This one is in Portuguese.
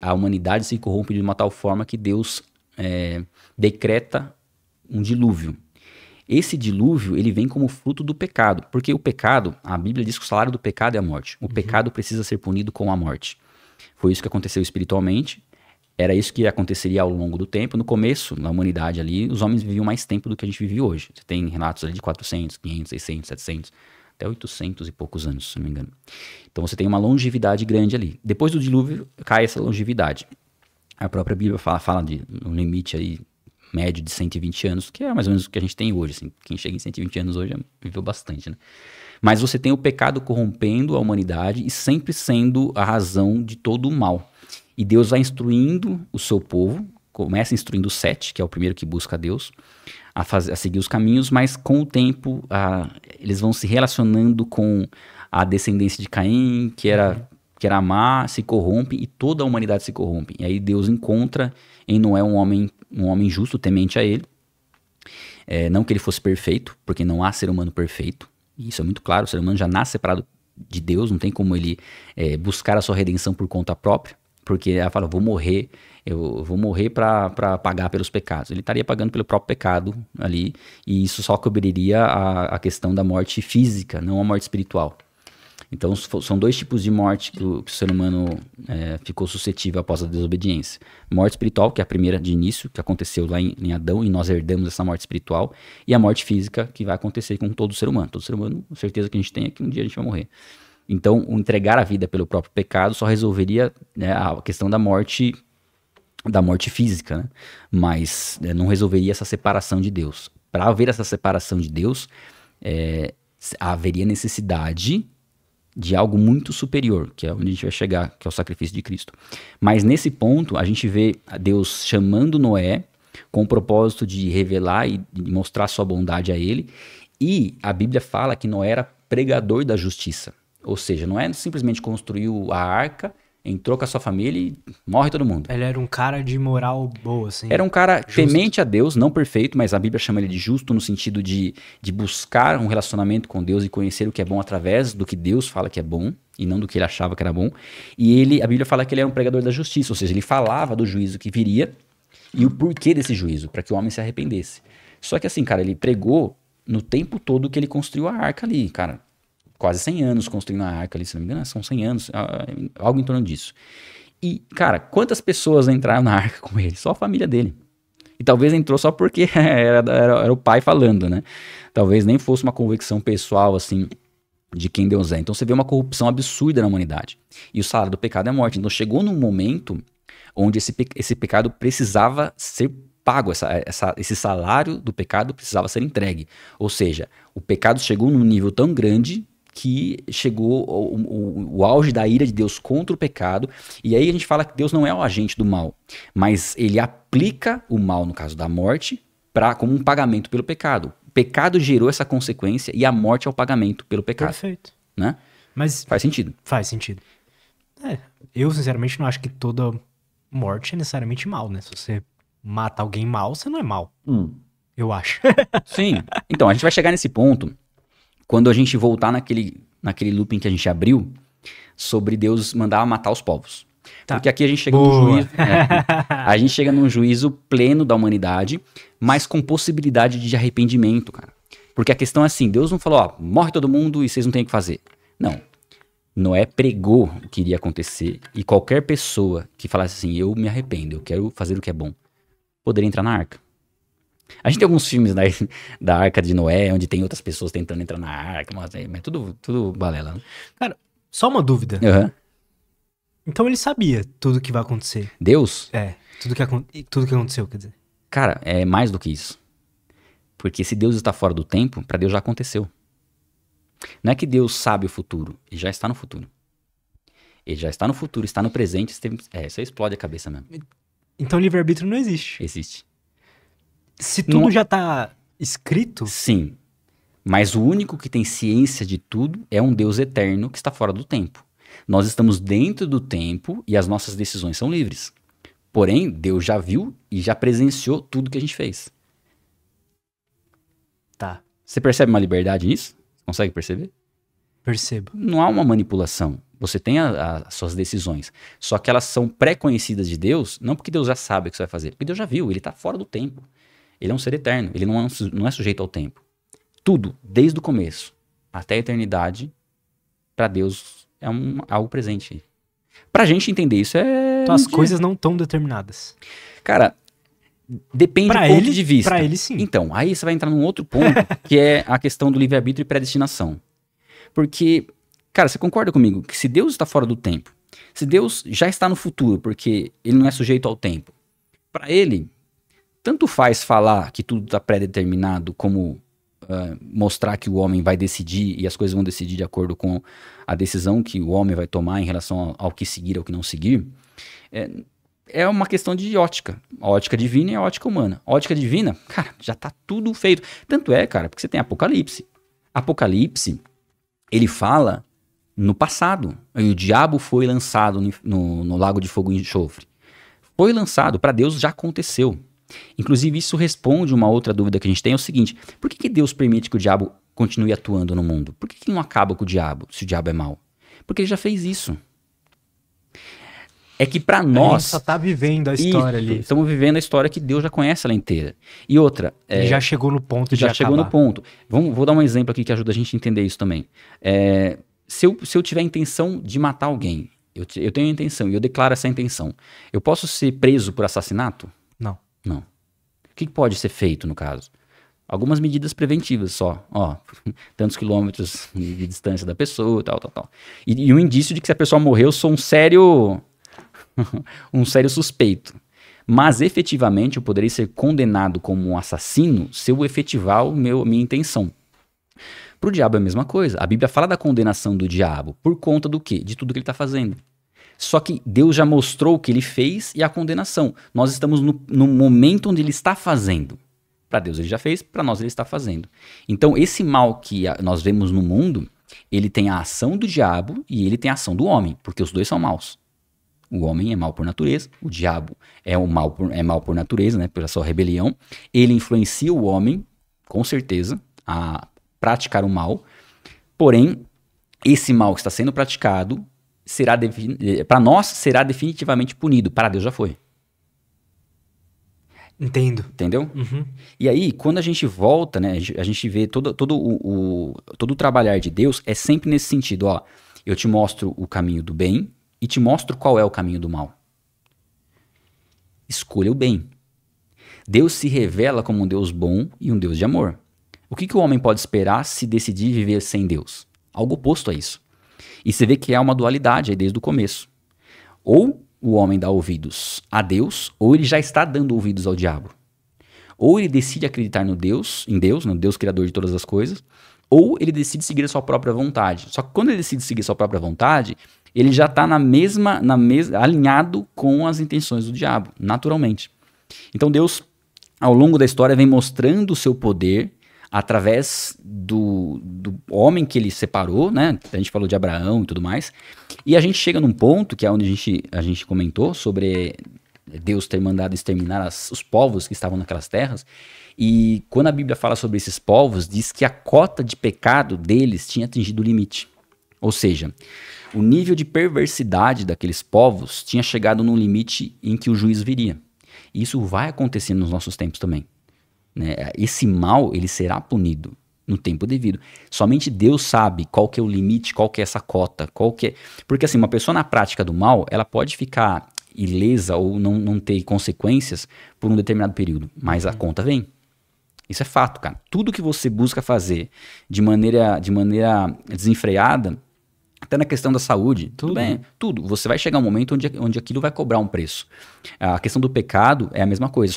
a humanidade se corrompe de uma tal forma que Deus é, decreta um dilúvio. Esse dilúvio ele vem como fruto do pecado, porque o pecado, a Bíblia diz que o salário do pecado é a morte. O uhum. pecado precisa ser punido com a morte. Foi isso que aconteceu espiritualmente. Era isso que aconteceria ao longo do tempo. No começo, na humanidade ali, os homens viviam mais tempo do que a gente vive hoje. Você tem relatos ali de 400, 500, 600, 700 até 800 e poucos anos, se não me engano. Então você tem uma longevidade grande ali. Depois do dilúvio, cai essa longevidade. A própria Bíblia fala, fala de um limite aí médio de 120 anos, que é mais ou menos o que a gente tem hoje. Assim. Quem chega em 120 anos hoje é, viveu bastante, né? Mas você tem o pecado corrompendo a humanidade e sempre sendo a razão de todo o mal. E Deus vai instruindo o seu povo, começa instruindo o Sete, que é o primeiro que busca a Deus, a, fazer, a seguir os caminhos, mas com o tempo a, eles vão se relacionando com a descendência de Caim, que era uhum. que era má, se corrompe e toda a humanidade se corrompe. E aí Deus encontra em Noé um homem, um homem justo, temente a ele. É, não que ele fosse perfeito, porque não há ser humano perfeito. isso é muito claro, o ser humano já nasce separado de Deus, não tem como ele é, buscar a sua redenção por conta própria. Porque ela fala, vou morrer, eu vou morrer para pagar pelos pecados. Ele estaria pagando pelo próprio pecado ali, e isso só cobriria a, a questão da morte física, não a morte espiritual. Então, são dois tipos de morte que o, que o ser humano é, ficou suscetível após a desobediência: morte espiritual, que é a primeira de início, que aconteceu lá em, em, Adão, e nós herdamos essa morte espiritual, e a morte física, que vai acontecer com todo ser humano. Todo ser humano, certeza que a gente tem é que um dia a gente vai morrer. Então, o entregar a vida pelo próprio pecado só resolveria né, a questão da morte da morte física, né? mas né, não resolveria essa separação de Deus. Para haver essa separação de Deus, é, haveria necessidade de algo muito superior, que é onde a gente vai chegar, que é o sacrifício de Cristo. Mas nesse ponto, a gente vê Deus chamando Noé com o propósito de revelar e mostrar sua bondade a ele, e a Bíblia fala que Noé era pregador da justiça. Ou seja, não é simplesmente construiu a arca, entrou com a sua família e morre todo mundo. Ele era um cara de moral boa, assim. Era um cara justo. temente a Deus, não perfeito, mas a Bíblia chama ele de justo no sentido de, de buscar um relacionamento com Deus e conhecer o que é bom através do que Deus fala que é bom e não do que ele achava que era bom. E ele, a Bíblia fala que ele era um pregador da justiça, ou seja, ele falava do juízo que viria e o porquê desse juízo, para que o homem se arrependesse. Só que assim, cara, ele pregou no tempo todo que ele construiu a arca ali, cara quase 100 anos construindo a arca ali, se não me engano, são 100 anos, algo em torno disso. E, cara, quantas pessoas entraram na arca com ele? Só a família dele. E talvez entrou só porque era, era, era, o pai falando, né? Talvez nem fosse uma convicção pessoal, assim, de quem Deus é. Então você vê uma corrupção absurda na humanidade. E o salário do pecado é morte. Então chegou num momento onde esse, esse pecado precisava ser pago, essa, essa, esse salário do pecado precisava ser entregue. Ou seja, o pecado chegou num nível tão grande que chegou o, o, o, auge da ira de Deus contra o pecado. E aí a gente fala que Deus não é o agente do mal, mas ele aplica o mal, no caso da morte, pra, como um pagamento pelo pecado. O pecado gerou essa consequência e a morte é o pagamento pelo pecado. Perfeito. Né? Mas faz sentido. Faz sentido. É, eu, sinceramente, não acho que toda morte é necessariamente mal, né? Se você mata alguém mal, você não é mal. Hum. Eu acho. Sim. Então, a gente vai chegar nesse ponto quando a gente voltar naquele, naquele looping que a gente abriu, sobre Deus mandar matar os povos. Tá. Porque aqui a gente chega Boa. num juízo. É, a gente chega num juízo pleno da humanidade, mas com possibilidade de arrependimento, cara. Porque a questão é assim: Deus não falou, ó, morre todo mundo e vocês não têm o que fazer. Não. Noé pregou o que iria acontecer e qualquer pessoa que falasse assim, eu me arrependo, eu quero fazer o que é bom, poderia entrar na arca. A gente tem alguns filmes da, da Arca de Noé, onde tem outras pessoas tentando entrar na arca, mas, mas tudo, tudo balela. Né? Cara, só uma dúvida. Uhum. Então ele sabia tudo que vai acontecer. Deus? É, tudo que, tudo que aconteceu, quer dizer. Cara, é mais do que isso. Porque se Deus está fora do tempo, para Deus já aconteceu. Não é que Deus sabe o futuro, ele já está no futuro. Ele já está no futuro, está no presente. É, isso explode a cabeça mesmo. Então livre-arbítrio não existe. Existe. Se tudo não... já está escrito? Sim. Mas o único que tem ciência de tudo é um Deus eterno que está fora do tempo. Nós estamos dentro do tempo e as nossas decisões são livres. Porém, Deus já viu e já presenciou tudo que a gente fez. Tá. Você percebe uma liberdade nisso? Consegue perceber? Percebo. Não há uma manipulação. Você tem as suas decisões. Só que elas são pré-conhecidas de Deus, não porque Deus já sabe o que você vai fazer, porque Deus já viu, ele está fora do tempo. Ele é um ser eterno, ele não é, não é sujeito ao tempo. Tudo, desde o começo até a eternidade, para Deus é um, algo presente. Pra gente entender isso é. Então as coisas não estão determinadas. Cara, depende pra do ponto de vista. Pra ele sim. Então, aí você vai entrar num outro ponto, que é a questão do livre-arbítrio e predestinação. Porque, cara, você concorda comigo que se Deus está fora do tempo, se Deus já está no futuro, porque ele não é sujeito ao tempo, para ele, tanto faz falar que tudo está pré-determinado como uh, mostrar que o homem vai decidir e as coisas vão decidir de acordo com a decisão que o homem vai tomar em relação ao, ao que seguir, ao que não seguir, é, é uma questão de ótica. A ótica divina e a ótica humana. A ótica divina, cara, já está tudo feito. Tanto é, cara, porque você tem Apocalipse. Apocalipse, ele fala no passado. E o diabo foi lançado no, no, no lago de fogo e enxofre. Foi lançado, para Deus já aconteceu. Inclusive, isso responde uma outra dúvida que a gente tem: é o seguinte, por que, que Deus permite que o diabo continue atuando no mundo? Por que, que não acaba com o diabo, se o diabo é mau? Porque ele já fez isso. É que para nós. Nossa, tá vivendo a história ali. Estamos vivendo a história que Deus já conhece ela inteira. E outra. É, já chegou no ponto de. Já acabar. chegou no ponto. Vamos, vou dar um exemplo aqui que ajuda a gente a entender isso também. É, se, eu, se eu tiver a intenção de matar alguém, eu, eu tenho a intenção e eu declaro essa intenção, eu posso ser preso por assassinato? Não. O que pode ser feito no caso? Algumas medidas preventivas só, ó, tantos quilômetros de distância da pessoa, tal, tal, tal. E, e um indício de que se a pessoa morreu, eu sou um sério, um sério suspeito. Mas efetivamente eu poderia ser condenado como um assassino se eu efetivar o meu, minha intenção. Para o diabo é a mesma coisa. A Bíblia fala da condenação do diabo por conta do quê? De tudo que ele está fazendo. Só que Deus já mostrou o que ele fez e a condenação. Nós estamos no, no momento onde ele está fazendo. Para Deus ele já fez, para nós ele está fazendo. Então, esse mal que nós vemos no mundo, ele tem a ação do diabo e ele tem a ação do homem, porque os dois são maus. O homem é mal por natureza, o diabo é o mal por, é mal por natureza, né, pela sua rebelião. Ele influencia o homem, com certeza, a praticar o mal. Porém, esse mal que está sendo praticado será para nós será definitivamente punido. Para Deus já foi. Entendo. Entendeu? Uhum. E aí, quando a gente volta, né, a gente vê todo, todo, o, o, todo o trabalhar de Deus é sempre nesse sentido, ó. Eu te mostro o caminho do bem e te mostro qual é o caminho do mal. Escolha o bem. Deus se revela como um Deus bom e um Deus de amor. O que, que o homem pode esperar se decidir viver sem Deus? Algo oposto a isso. E você vê que há uma dualidade aí desde o começo. Ou o homem dá ouvidos a Deus, ou ele já está dando ouvidos ao diabo. Ou ele decide acreditar no Deus, em Deus, no Deus criador de todas as coisas, ou ele decide seguir a sua própria vontade. Só que quando ele decide seguir a sua própria vontade, ele já está na mesma, na mesma, alinhado com as intenções do diabo, naturalmente. Então Deus, ao longo da história, vem mostrando o seu poder através do, do homem que ele separou, né? A gente falou de Abraão e tudo mais. E a gente chega num ponto que é onde a gente, a gente comentou sobre Deus ter mandado exterminar as, os povos que estavam naquelas terras. E quando a Bíblia fala sobre esses povos, diz que a cota de pecado deles tinha atingido o limite. Ou seja, o nível de perversidade daqueles povos tinha chegado num limite em que o juízo viria. E isso vai acontecendo nos nossos tempos também. Né? Esse mal, ele será punido no tempo devido. Somente Deus sabe qual que é o limite, qual que é essa cota, qual que é... Porque assim, uma pessoa na prática do mal, ela pode ficar ilesa ou não, não ter consequências por um determinado período, mas a uhum. conta vem. Isso é fato, cara. Tudo que você busca fazer de maneira, de maneira desenfreada, até na questão da saúde, tudo, tudo bem, né? tudo. Você vai chegar um momento onde, onde aquilo vai cobrar um preço. A questão do pecado é a mesma coisa.